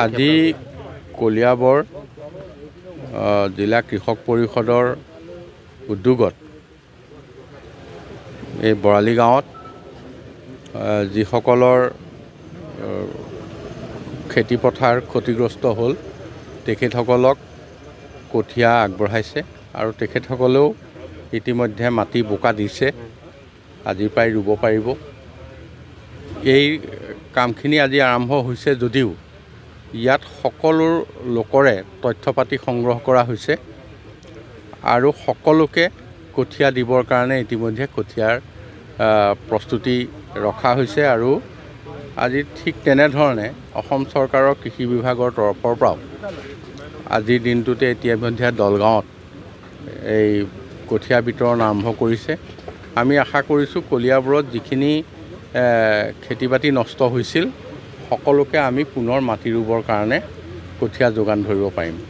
আজি কলিয়াবৰ জিলা কৃষক পৰিষদৰ উদ্যোগত এই বৰালি গাঁৱত যিসকলৰ খেতিপথাৰ ক্ষতিগ্ৰস্ত হ'ল তেখেতসকলক কঠীয়া আগবঢ়াইছে আৰু তেখেতসকলেও ইতিমধ্যে মাটি বোকা দিছে আজিৰ পৰাই ৰুব পাৰিব এই কামখিনি আজি আৰম্ভ হৈছে যদিও ইয়াত সকলো লোকৰে তথ্য পাতি সংগ্ৰহ কৰা হৈছে আৰু সকলোকে কঠীয়া দিবৰ কাৰণে ইতিমধ্যে কঠীয়াৰ প্ৰস্তুতি ৰখা হৈছে আৰু আজি ঠিক তেনেধৰণে অসম চৰকাৰৰ কৃষি বিভাগৰ তৰফৰ পৰাও আজিৰ দিনটোতে ইতিমধ্যে দলগাঁৱত এই কঠীয়া বিতৰণ আৰম্ভ কৰিছে আমি আশা কৰিছোঁ কলিয়াবোৰত যিখিনি খেতি বাতি নষ্ট হৈছিল সকলোকে আমি পুনৰ মাটি ৰুবৰ কাৰণে কঠীয়া যোগান ধৰিব পাৰিম